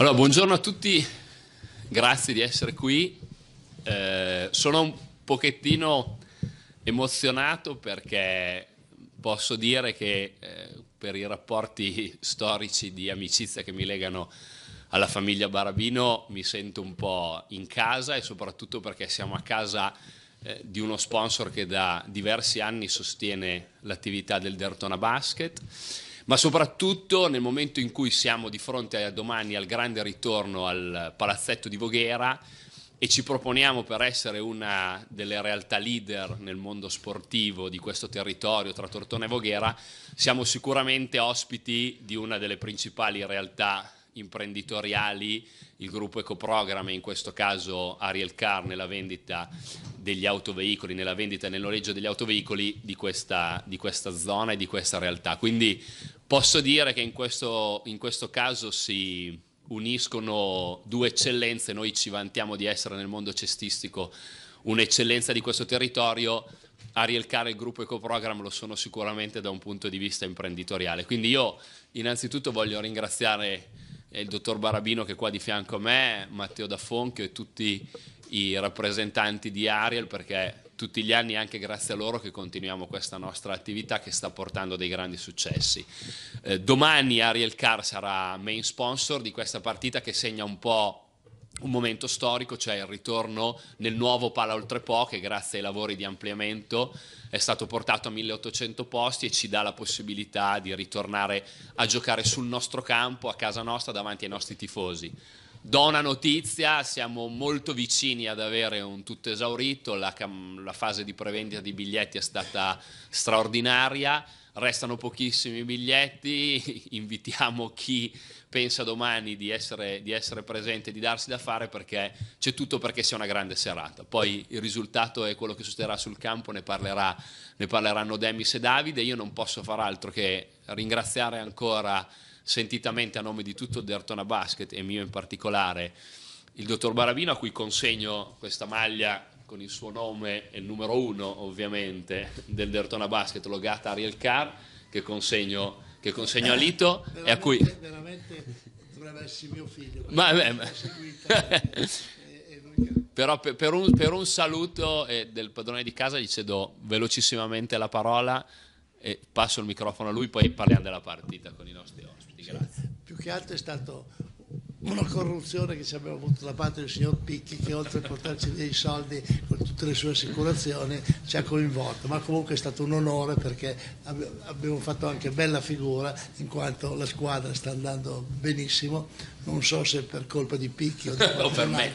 Allora, buongiorno a tutti, grazie di essere qui. Eh, sono un pochettino emozionato perché posso dire che eh, per i rapporti storici di amicizia che mi legano alla famiglia Barabino mi sento un po' in casa e soprattutto perché siamo a casa eh, di uno sponsor che da diversi anni sostiene l'attività del Dertona Basket ma soprattutto nel momento in cui siamo di fronte a domani al grande ritorno al palazzetto di Voghera e ci proponiamo per essere una delle realtà leader nel mondo sportivo di questo territorio tra Tortona e Voghera, siamo sicuramente ospiti di una delle principali realtà imprenditoriali, il gruppo Ecoprogram e in questo caso Ariel Car nella vendita degli autoveicoli, nella vendita e nel noleggio degli autoveicoli di questa, di questa zona e di questa realtà. Quindi posso dire che in questo, in questo caso si uniscono due eccellenze, noi ci vantiamo di essere nel mondo cestistico un'eccellenza di questo territorio, Ariel Car e il gruppo Ecoprogram lo sono sicuramente da un punto di vista imprenditoriale. Quindi io innanzitutto voglio ringraziare il dottor Barabino che è qua di fianco a me, Matteo da Fonchio e tutti i rappresentanti di Ariel perché tutti gli anni anche grazie a loro che continuiamo questa nostra attività che sta portando dei grandi successi. Eh, domani Ariel Car sarà main sponsor di questa partita che segna un po' un momento storico, cioè il ritorno nel nuovo Pala Oltre Po, che grazie ai lavori di ampliamento è stato portato a 1800 posti e ci dà la possibilità di ritornare a giocare sul nostro campo, a casa nostra, davanti ai nostri tifosi. Dona notizia, siamo molto vicini ad avere un tutto esaurito, la, la fase di prevendita di biglietti è stata straordinaria, restano pochissimi biglietti, invitiamo chi pensa domani di essere, di essere presente, di darsi da fare perché c'è tutto perché sia una grande serata. Poi il risultato è quello che succederà sul campo, ne, parlerà, ne parleranno Demis e Davide, io non posso far altro che ringraziare ancora sentitamente a nome di tutto Dertona Basket e mio in particolare, il dottor Barabino a cui consegno questa maglia con il suo nome e il numero uno ovviamente del Dertona Basket logata Ariel Carr che consegno, che consegno a Lito e a cui... Veramente dovrebbe essere mio figlio. Ma, beh, ma... Però per, per, un, per un, saluto eh, del padrone di casa gli cedo velocissimamente la parola e passo il microfono a lui, poi parliamo della partita con i nostri ospiti grazie. Più che altro è stato una corruzione che ci abbiamo avuto da parte del signor Picchi che oltre a portarci via i soldi con tutte le sue assicurazioni ci ha coinvolto, ma comunque è stato un onore perché abbiamo fatto anche bella figura in quanto la squadra sta andando benissimo, non so se per colpa di Picchi o di no, per me.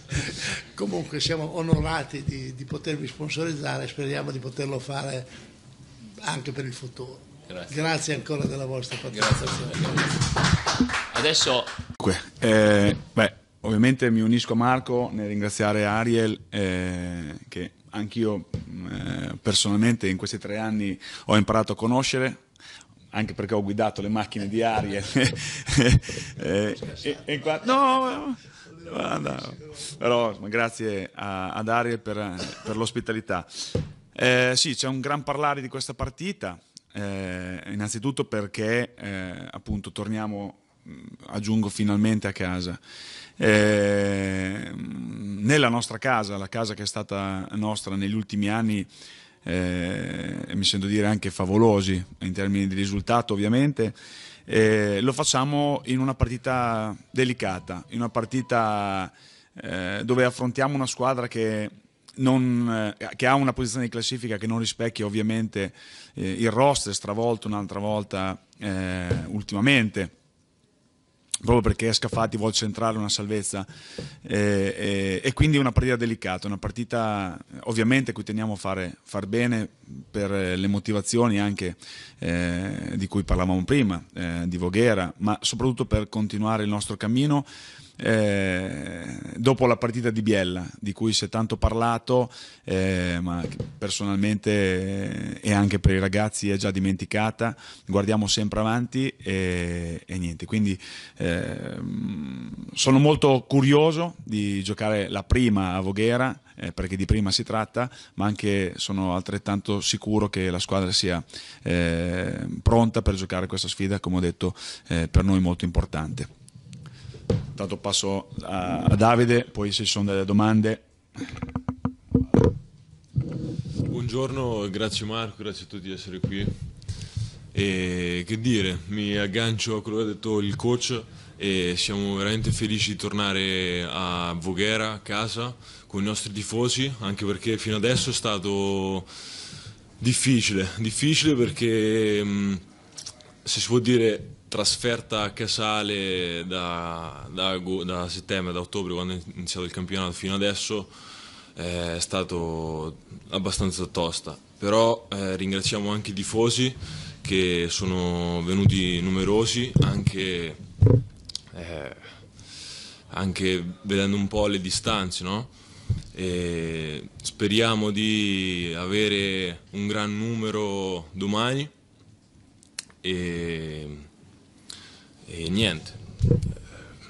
comunque siamo onorati di, di potervi sponsorizzare e speriamo di poterlo fare anche per il futuro. Grazie. Grazie ancora della vostra partecipazione. Adesso... Eh, beh, ovviamente mi unisco a Marco nel ringraziare Ariel eh, che anch'io eh, personalmente in questi tre anni ho imparato a conoscere anche perché ho guidato le macchine di Ariel eh, e, e no, no, no, però grazie a, ad Ariel per, per l'ospitalità eh, sì c'è un gran parlare di questa partita eh, innanzitutto perché eh, appunto torniamo, aggiungo finalmente a casa. Eh, nella nostra casa, la casa che è stata nostra negli ultimi anni, eh, mi sento dire anche favolosi in termini di risultato ovviamente, eh, lo facciamo in una partita delicata, in una partita eh, dove affrontiamo una squadra che non, eh, che ha una posizione di classifica che non rispecchia ovviamente eh, il roster stravolto un'altra volta eh, ultimamente proprio perché Scafati vuole centrare una salvezza eh, eh e quindi una partita delicata, una partita eh, ovviamente a cui teniamo a fare far bene per le motivazioni anche di cui parlavamo prima, di Voghera, ma soprattutto per continuare il nostro cammino eh, dopo la partita di Biella, di cui si è tanto parlato, eh, ma personalmente eh, e anche per i ragazzi è già dimenticata, guardiamo sempre avanti e, e niente. Quindi eh, sono molto curioso di giocare la prima a Voghera, eh, perché di prima si tratta, ma anche sono altrettanto sicuro che la squadra sia eh, pronta per giocare questa sfida, come ho detto, per noi molto importante. Intanto passo a, a Davide, poi se ci sono delle domande. Buongiorno, grazie Marco, grazie a tutti di essere qui. E che dire, mi aggancio a quello che ha detto il coach e siamo veramente felici di tornare a Voghera, a casa, con i nostri tifosi, anche perché fino adesso è stato difficile, difficile perché se si può dire trasferta a Casale da, da, da settembre, da ottobre, quando è iniziato il campionato, fino adesso è stato abbastanza tosta. Però eh, ringraziamo anche i tifosi che sono venuti numerosi, anche, eh, anche vedendo un po' le distanze, no? speriamo di avere un gran numero domani e e niente,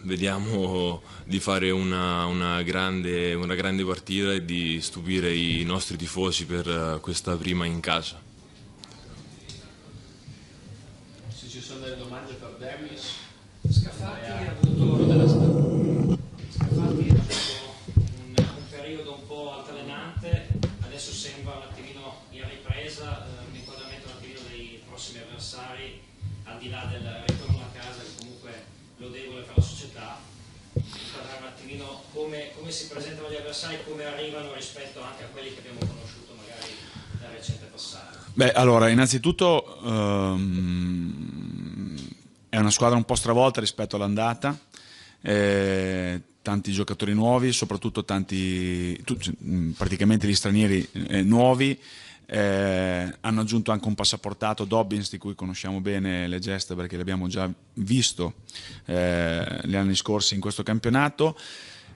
vediamo di fare una, una, grande, una grande partita e di stupire i nostri tifosi per eh, questa prima in casa. Se ci sono delle domande per Demis, Scaffati ha avuto della Scaffati ha avuto un, un, periodo un po' altalenante, adesso sembra un attimino in ripresa, eh, un inquadramento un attimino dei prossimi avversari al di là del ritorno a casa che comunque è lodevole per la società, inquadrare un attimino come, come, si presentano gli avversari, come arrivano rispetto anche a quelli che abbiamo conosciuto magari nel recente passato. Beh, allora, innanzitutto um, è una squadra un po' stravolta rispetto all'andata. Eh, tanti giocatori nuovi, soprattutto tanti, praticamente gli stranieri eh, nuovi, eh, hanno aggiunto anche un passaportato Dobbins di cui conosciamo bene le gesta perché le abbiamo già visto eh, gli anni scorsi in questo campionato.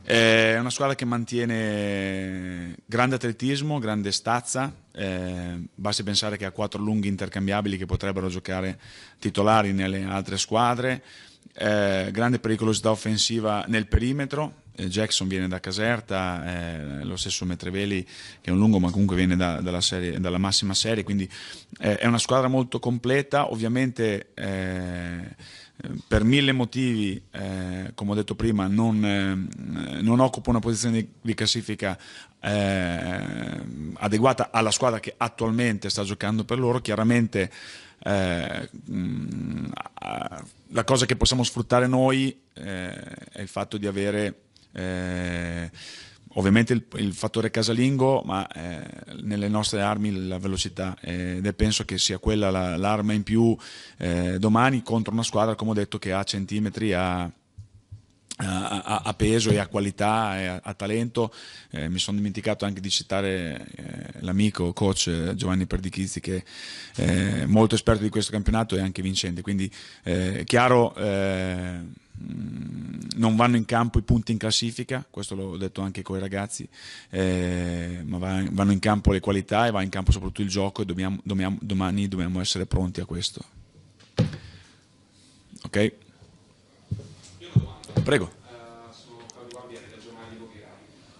Eh, è una squadra che mantiene grande atletismo, grande stazza, eh, basti pensare che ha quattro lunghi intercambiabili che potrebbero giocare titolari nelle altre squadre, eh, grande pericolosità offensiva nel perimetro, eh, Jackson viene da Caserta, eh, lo stesso Metreveli che è un lungo ma comunque viene da, dalla, serie, dalla, massima serie, quindi eh, è una squadra molto completa, ovviamente eh, per mille motivi, eh, come ho detto prima, non, eh, non occupa una posizione di, di classifica adeguata alla squadra che attualmente sta giocando per loro, chiaramente mm, la cosa che possiamo sfruttare noi è il fatto di avere eh, ovviamente il, il, fattore casalingo, ma eh, nelle nostre armi la velocità eh, ed penso che sia quella la, l'arma in più eh, domani contro una squadra, come ho detto, che ha centimetri, ha, a, a, peso e a qualità e a, a talento. Eh, mi sono dimenticato anche di citare eh, l'amico coach eh, Giovanni Perdichizzi che è eh, molto esperto di questo campionato e anche vincente. Quindi eh, è eh, chiaro Mm, non vanno in campo i punti in classifica, questo l'ho detto anche con i ragazzi, eh, ma vanno in campo le qualità e va in campo soprattutto il gioco e dobbiamo, dobbiamo, domani dobbiamo essere pronti a questo. Ok? Prego. Eh,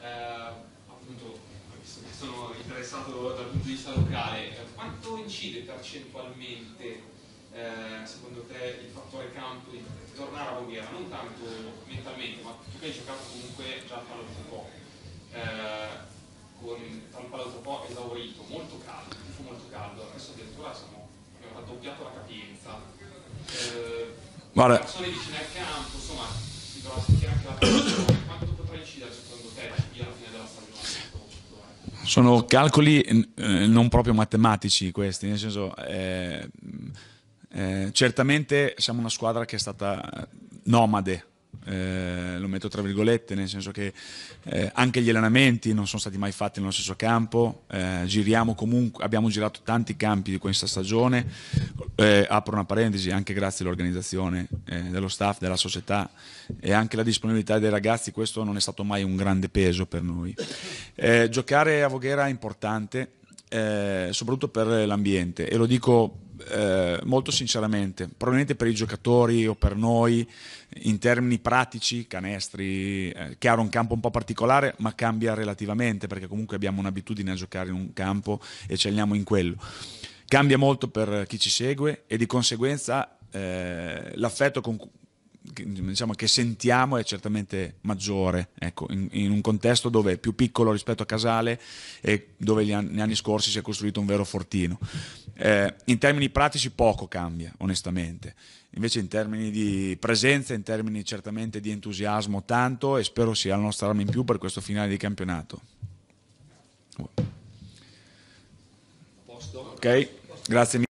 eh, sono interessato dal punto di vista locale, quanto incide percentualmente eh, secondo te il fattore campo di tornare a Voghera, non tanto mentalmente, ma tu che hai giocato comunque già al Palazzo Po, eh, con tal Palazzo Po esaurito, molto caldo, fu molto caldo, adesso addirittura siamo, abbiamo raddoppiato la capienza, eh, vale. persone vicine al campo, insomma, si dovrà sentire anche la persona, quanto potrà incidere secondo te alla fine della stagione? Sono calcoli eh, non proprio matematici questi, nel senso eh, eh, certamente siamo una squadra che è stata nomade, eh, lo metto tra virgolette, nel senso che eh, anche gli allenamenti non sono stati mai fatti nello stesso campo, eh, giriamo comunque, abbiamo girato tanti campi di questa stagione, eh, apro una parentesi anche grazie all'organizzazione dello staff, della società e anche alla disponibilità dei ragazzi, questo non è stato mai un grande peso per noi. giocare a Voghera è importante, eh, soprattutto per l'ambiente e lo dico eh, molto sinceramente, probabilmente per i giocatori o per noi in termini pratici, canestri, eh, chiaro un campo un po' particolare ma cambia relativamente perché comunque abbiamo un'abitudine a giocare in un campo e ci alleniamo in quello. Cambia molto per chi ci segue e di conseguenza eh, l'affetto con, che, diciamo, che sentiamo è certamente maggiore, ecco, in, in, un contesto dove è più piccolo rispetto a Casale e dove negli anni, anni, scorsi si è costruito un vero fortino. Eh, in termini pratici poco cambia, onestamente. Invece in termini di presenza, in termini certamente di entusiasmo tanto e spero sia la nostra arma in più per questo finale di campionato. A Ok, grazie mille.